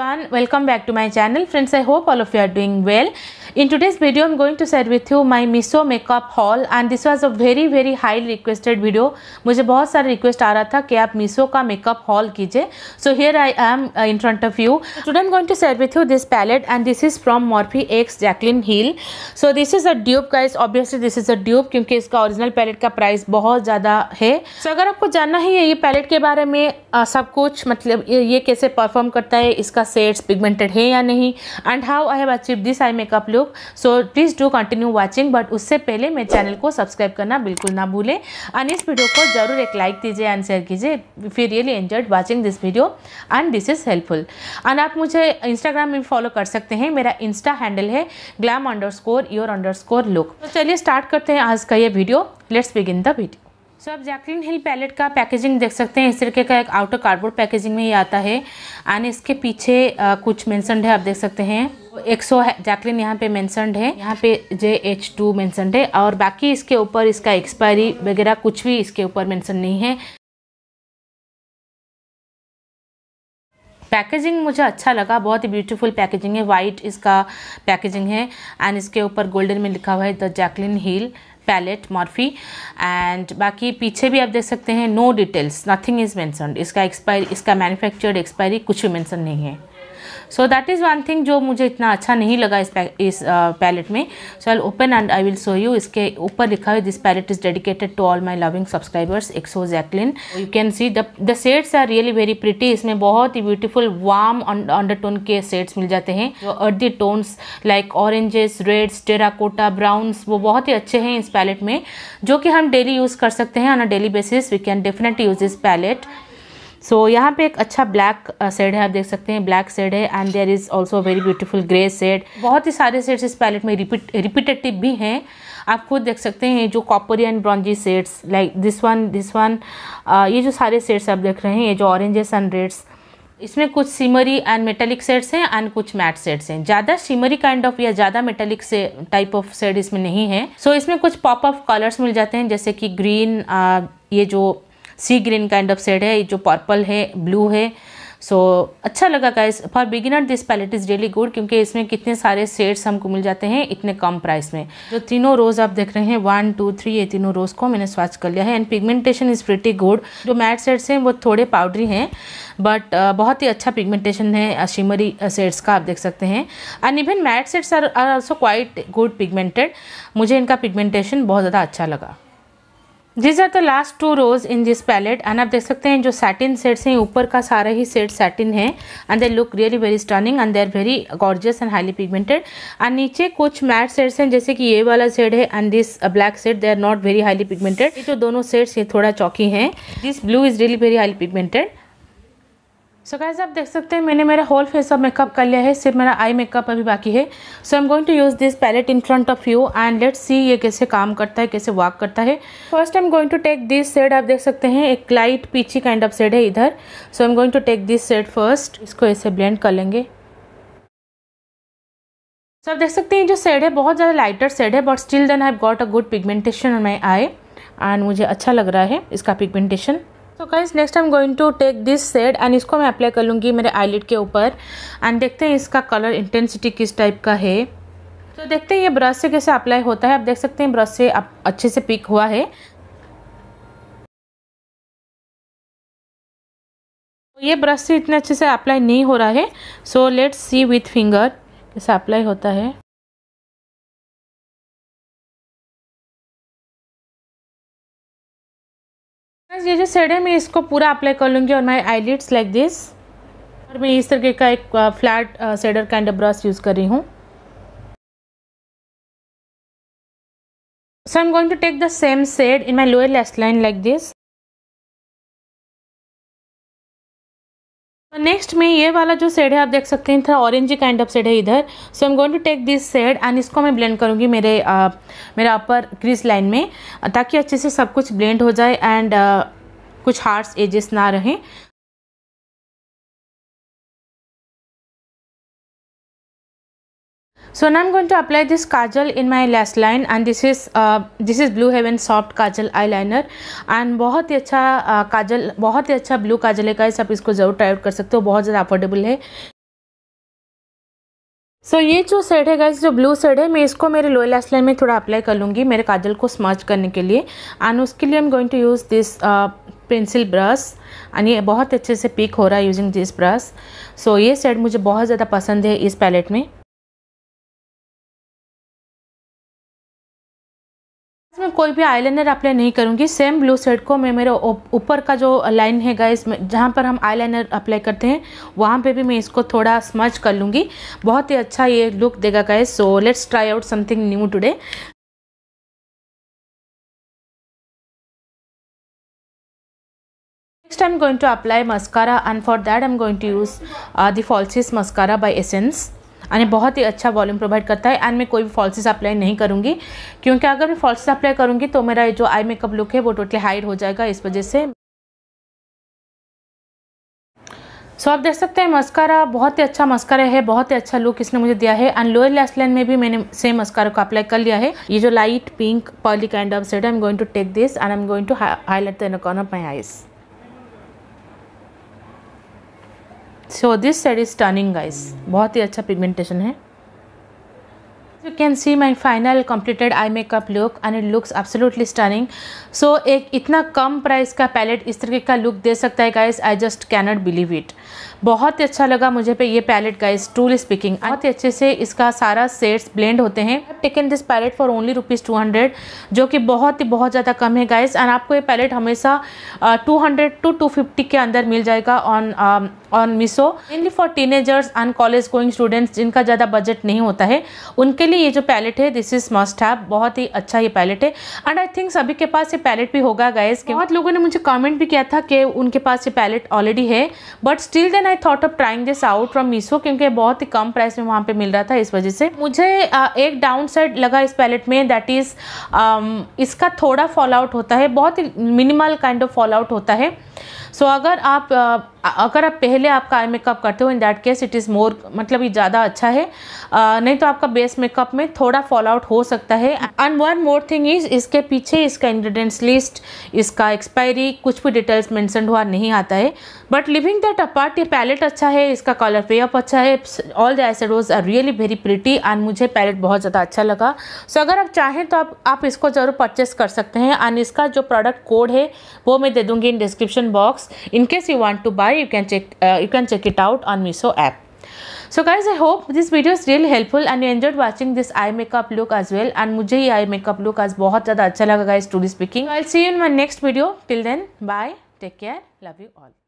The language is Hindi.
everyone welcome back to my channel friends i hope all of you are doing well in today's video i'm going to share with you my miso makeup haul and this was a very very highly requested video मुझे बहुत सारे रिक्वेस्ट आ रहा था कि आप मिसो का मेकअप हॉल कीजिए so here I am in front of you today I am going to share with you this palette and this is from Morphe x Jaclyn Hill so this is a dupe का is obviously this is a dupe क्योंकि इसका ओरिजिनल पैलेट का प्राइस बहुत ज़्यादा है सो so, अगर आपको जानना है ये पैलेट के बारे में आ, uh, सब कुछ मतलब ये कैसे परफॉर्म करता है इसका शेड्स पिगमेंटेड है या नहीं and how I have achieve this eye makeup look so please do continue watching but उससे पहले मेरे चैनल को सब्सक्राइब करना बिल्कुल ना भूलें एंड इस वीडियो को जरूर एक लाइक दीजिए एंड शेयर कीजिए if you really enjoyed watching this video and this is helpful and आप मुझे इंस्टाग्राम में फॉलो कर सकते हैं मेरा इंस्टा हैंडल है glam underscore your underscore look तो चलिए स्टार्ट करते हैं आज का ये video let's begin the video so so, आप जैकलिन हिल पैलेट का पैकेजिंग देख सकते हैं इस तरीके का एक आउटर कार्डबोर्ड पैकेजिंग में ही आता है एंड इसके पीछे आ, कुछ मैंसनड है आप देख सकते हैं एक सौ जैकलिन यहाँ पे मैंसनड है यहाँ पे जे एच टू मैंसनड है और बाकी इसके ऊपर इसका एक्सपायरी वगैरह कुछ भी इसके ऊपर मैंसन नहीं है पैकेजिंग मुझे अच्छा लगा बहुत ही ब्यूटीफुल पैकेजिंग है वाइट इसका पैकेजिंग है एंड इसके ऊपर गोल्डन में लिखा हुआ है the Jaclyn Hill palette Morphe and बाकी पीछे भी आप देख सकते हैं no details nothing is mention इसका एक्सपायरी इसका मैन्युफैक्चर्ड एक्सपायरी कुछ भी मैंसन नहीं है so that is one thing जो मुझे इतना अच्छा नहीं लगा इस इस पैलेट में so I open and I will show you इसके ऊपर लिखा है this palette is dedicated to all my loving subscribers xo Jaclyn you can see the shades are really very pretty इसमें बहुत ही ब्यूटीफुल वार्म टोन के सेट्स मिल जाते हैं जो earthy tones like oranges reds terracotta browns वो बहुत ही अच्छे हैं इस पैलेट में जो कि हम डेली यूज़ कर सकते हैं on a daily basis we can definitely use this palette so so, यहाँ पे एक अच्छा ब्लैक सेड uh, है आप देख सकते हैं ब्लैक सेड है and there is also very beautiful grey shade बहुत ही सारे सेड्स इस पैलेट में रिपीट रिपीटेटिव भी हैं आप खुद देख सकते हैं जो copper and bronzy shades like this one this one ये जो सारे सेड्स आप देख रहे हैं ये जो ऑरेंजेस एंड रेड्स इसमें कुछ सीमरी एंड मेटेलिक सेड्स हैं एंड कुछ मैट सेड्स हैं ज़्यादा सीमरी काइंड ऑफ या ज़्यादा मेटेलिक से टाइप ऑफ सेड इसमें नहीं है सो so, इसमें कुछ पॉप ऑफ कलर्स मिल जाते हैं जैसे कि ग्रीन आ, uh, ये जो sea green kind of shade है जो पर्पल है ब्लू है सो so, अच्छा लगा guys for beginner this palette is really good क्योंकि इसमें कितने सारे शेड्स हमको मिल जाते हैं इतने कम प्राइस में जो तीनों रोज़ आप देख रहे हैं वन टू थ्री ये तीनों रोज़ को मैंने स्वाच कर लिया है and pigmentation is pretty good जो मैट सेड्स हैं वो थोड़े पाउडरी हैं बट uh, बहुत ही अच्छा पिगमेंटेशन है शिमरी uh, सेड्स uh, का आप देख सकते हैं and even matte shades are are also quite good pigmented मुझे इनका पिगमेंटेशन बहुत ज़्यादा अच्छा लगा these are the last two rows in this palette and आप देख सकते हैं जो सैटिन सेट्स हैं ऊपर का सारा ही सेट सैटिन है and they look really very stunning and they are very gorgeous and highly pigmented and नीचे कुछ मैट सेट्स हैं जैसे कि ये वाला सेट है and this black shade they are not very highly pigmented ये जो दोनों सेट्स ये थोड़ा चौकी हैं this blue is really very highly pigmented so so guys आप देख सकते हैं मैंने मेरा होल फेस ऑफ मेकअप कर लिया है सिर्फ मेरा आई मेकअप अभी बाकी है so I am going to use this palette in front of you and let's see ये कैसे काम करता है कैसे वर्क करता है first I am going to take this shade आप देख सकते हैं एक light peachy kind of shade है इधर so I am going to take this shade first इसको ऐसे ब्लेंड कर लेंगे सो so, आप देख सकते हैं जो सेड है बहुत ज़्यादा लाइटर सेड है but still then I got a good pigmentation my eye and मुझे अच्छा लग रहा है इसका पिगमेंटेशन तो guys next I am going to take this shade and इसको मैं अप्लाई कर लूँगी मेरे आईलिड के ऊपर एंड देखते हैं इसका कलर इंटेंसिटी किस टाइप का है तो देखते हैं ये ब्रश से कैसे अप्लाई होता है आप देख सकते हैं ब्रश से आप अच्छे से पिक हुआ है तो ये ब्रश से इतने अच्छे से अप्लाई नहीं हो रहा है so let's see with finger कैसे अप्लाई होता है ये जो सेड है मैं इसको पूरा अप्लाई कर लूँगी और माई आईलिट्स लाइक दिस और मैं इस तरीके का एक फ्लैट सेडर का ब्रश यूज़ कर रही हूँ so I am going to take the same shade in my lower lash line like this next में ये वाला जो सेड है आप देख सकते हैं थोड़ा ऑरेंज काइंड ऑफ सेड है इधर so am going to take this shade and इसको मैं ब्लेंड करूँगी मेरे आ, uh, मेरा अपर क्रीज लाइन में ताकि अच्छे से सब कुछ ब्लेंड हो जाए एंड uh, कुछ हार्ड्स एजेस ना रहें So now I'm going to apply this kajal in my lash line and this is uh, this is Blue Heaven Soft Kajal Eyeliner and बहुत ही अच्छा काजल uh, बहुत ही अच्छा ब्लू काजल है गाइस आप इसको ज़रूर ट्राई out कर सकते हो बहुत ज़्यादा affordable है सो so, ये जो सेड है गाइज जो ब्लू सेड है मैं इसको मेरे लोअर लैश लाइन में थोड़ा अप्लाई कर लूँगी मेरे काजल को स्मर्च करने के लिए एंड उसके लिए I am going to use this pencil brush and ये बहुत अच्छे से पिक हो रहा है यूजिंग दिस ब्रश सो ये सेड मुझे बहुत ज़्यादा पसंद है इस पैलेट में कोई भी आईलाइनर अप्लाई नहीं करूँगी सेम ब्लू शेड को मैं मेरे ऊपर का जो लाइन है गाइस जहाँ पर हम आईलाइनर अप्लाई करते हैं वहाँ पे भी मैं इसको थोड़ा स्मच कर लूँगी बहुत ही अच्छा ये लुक देगा guys so let's try out something new today I am going to apply mascara and for that I am going to use the falsies mascara by Essence and बहुत ही अच्छा वॉल्यूम प्रोवाइड करता है एंड मैं कोई भी फॉल्सेस अप्लाई नहीं करूँगी क्योंकि अगर मैं फॉल्सेस अप्लाई करूँगी तो मेरा जो आई मेकअप लुक है वो टोटली हाइड हो जाएगा इस वजह से सो so, आप देख सकते हैं मस्कारा बहुत ही अच्छा मस्कारा है बहुत ही अच्छा लुक इसने मुझे दिया है एंड लोअर लेस लाइन में भी मैंने सेम मस्कारा को अप्लाई कर लिया है ये जो light pink pearly kind of shade I am going to take this and I am going to highlight the corner of my eyes so this shade is turning guys बहुत ही अच्छा पिगमेंटेशन है you can see my final completed eye makeup look and it looks absolutely stunning so एक इतना कम प्राइस का पैलेट इस तरीके का लुक दे सकता है guys I just cannot believe it बहुत ही अच्छा लगा मुझे पे ये पैलेट गाइज टूल स्पीकिंग बहुत ही अच्छे से इसका सारा सेट्स ब्लेंड होते हैं taken this palette for only rupees two hundred जो कि बहुत ही बहुत ज़्यादा कम है गाइज एंड आपको ये पैलेट हमेशा two hundred two two fifty के अंदर मिल जाएगा on on Miso mainly for teenagers and college going students जिनका ज़्यादा बजट नहीं होता है उनके इसीलिए ये जो पैलेट है दिस इज मस्ट हैव बहुत ही अच्छा ये पैलेट है एंड आई थिंक सभी के पास ये पैलेट भी होगा गाइस बहुत लोगों ने मुझे कमेंट भी किया था कि उनके पास ये पैलेट ऑलरेडी है but still then I thought of trying this out from Miso क्योंकि बहुत ही कम प्राइस में वहाँ पे मिल रहा था इस वजह से मुझे एक डाउन साइड लगा इस पैलेट में दैट इज़ um, इसका थोड़ा फॉल आउट होता है बहुत ही minimal kind of fall out होता है सो so, अगर आप अगर आप पहले आपका आई मेकअप करते हो in that case it is more मतलब ये ज़्यादा अच्छा है आ, नहीं तो आपका बेस मेकअप में थोड़ा फॉल आउट हो सकता है and one more thing is इसके पीछे इसका इंग्रेडिएंट्स लिस्ट इसका एक्सपायरी कुछ भी डिटेल्स मेंशन हुआ नहीं आता है बट लिविंग दैट अपार्ट ये पैलेट अच्छा है इसका कलर पे अप अच्छा है all the was are really very pretty and मुझे पैलेट बहुत ज़्यादा अच्छा लगा सो so, अगर आप चाहें तो आप, आप इसको ज़रूर परचेस कर सकते हैं एंड इसका जो प्रोडक्ट कोड है वो मैं दे दूँगी in description box in case you want to buy required you can check uh, you can check it out on miso app सो guys I hope this video is real helpful and you enjoyed watching this eye makeup look as well and मुझे ही आई मेकअप लुक आज बहुत ज़्यादा अच्छा लगा गाइज टू डी स्पीकिंग I see you in my next video till then bye take care love you all